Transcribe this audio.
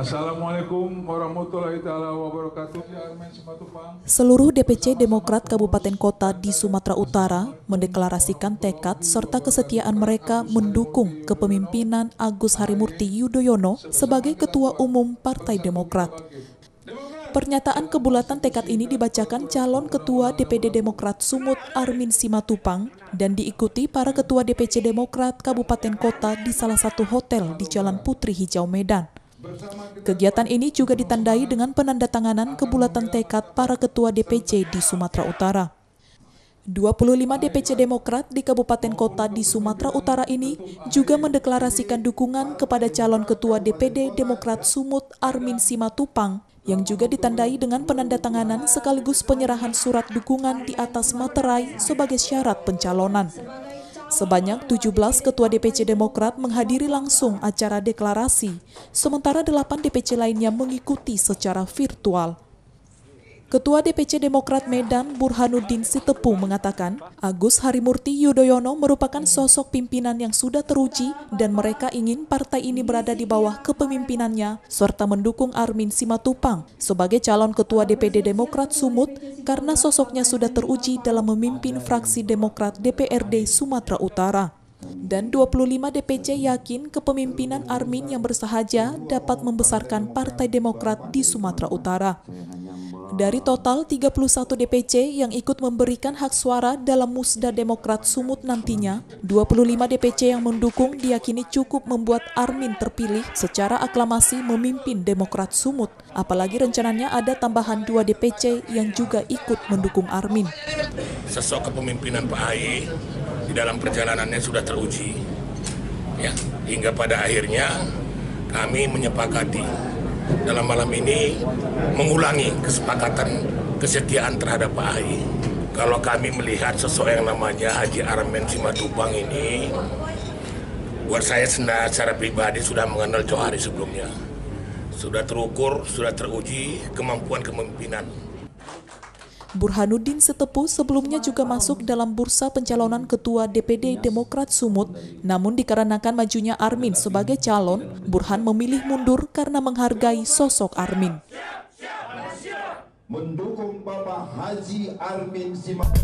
Assalamualaikum warahmatullahi wabarakatuh. Seluruh DPC Demokrat Kabupaten Kota di Sumatera Utara mendeklarasikan tekad serta kesetiaan mereka mendukung kepemimpinan Agus Harimurti Yudhoyono sebagai Ketua Umum Partai Demokrat. Pernyataan kebulatan tekad ini dibacakan calon ketua DPD Demokrat Sumut Armin Simatupang dan diikuti para ketua DPC Demokrat Kabupaten Kota di salah satu hotel di Jalan Putri Hijau Medan. Kegiatan ini juga ditandai dengan penandatanganan kebulatan tekad para ketua DPC di Sumatera Utara. 25 DPC Demokrat di kabupaten kota di Sumatera Utara ini juga mendeklarasikan dukungan kepada calon ketua DPD Demokrat Sumut Armin Simatupang yang juga ditandai dengan penandatanganan sekaligus penyerahan surat dukungan di atas materai sebagai syarat pencalonan. Sebanyak 17 ketua DPC Demokrat menghadiri langsung acara deklarasi, sementara 8 DPC lainnya mengikuti secara virtual. Ketua DPC Demokrat Medan Burhanuddin Sitepu mengatakan, Agus Harimurti Yudhoyono merupakan sosok pimpinan yang sudah teruji dan mereka ingin partai ini berada di bawah kepemimpinannya serta mendukung Armin Simatupang sebagai calon ketua DPD Demokrat Sumut karena sosoknya sudah teruji dalam memimpin fraksi Demokrat DPRD Sumatera Utara dan 25 DPC yakin kepemimpinan Armin yang bersahaja dapat membesarkan Partai Demokrat di Sumatera Utara. Dari total 31 DPC yang ikut memberikan hak suara dalam Musda Demokrat Sumut nantinya, 25 DPC yang mendukung diyakini cukup membuat Armin terpilih secara aklamasi memimpin Demokrat Sumut. Apalagi rencananya ada tambahan 2 DPC yang juga ikut mendukung Armin. Sosok kepemimpinan Pak Ahy di dalam perjalanannya sudah teruji. Ya, hingga pada akhirnya kami menyepakati dalam malam ini mengulangi kesepakatan kesetiaan terhadap Pak Ahy. Kalau kami melihat sesuai yang namanya Haji Armen Simatupang ini, buat saya secara pribadi sudah mengenal Johari sebelumnya. Sudah terukur, sudah teruji kemampuan kemimpinan. Burhanuddin Setepu sebelumnya juga masuk dalam bursa pencalonan Ketua DPD Demokrat Sumut, namun dikarenakan majunya Armin sebagai calon, Burhan memilih mundur karena menghargai sosok Armin. Mendukung Bapak Haji Armin Simak.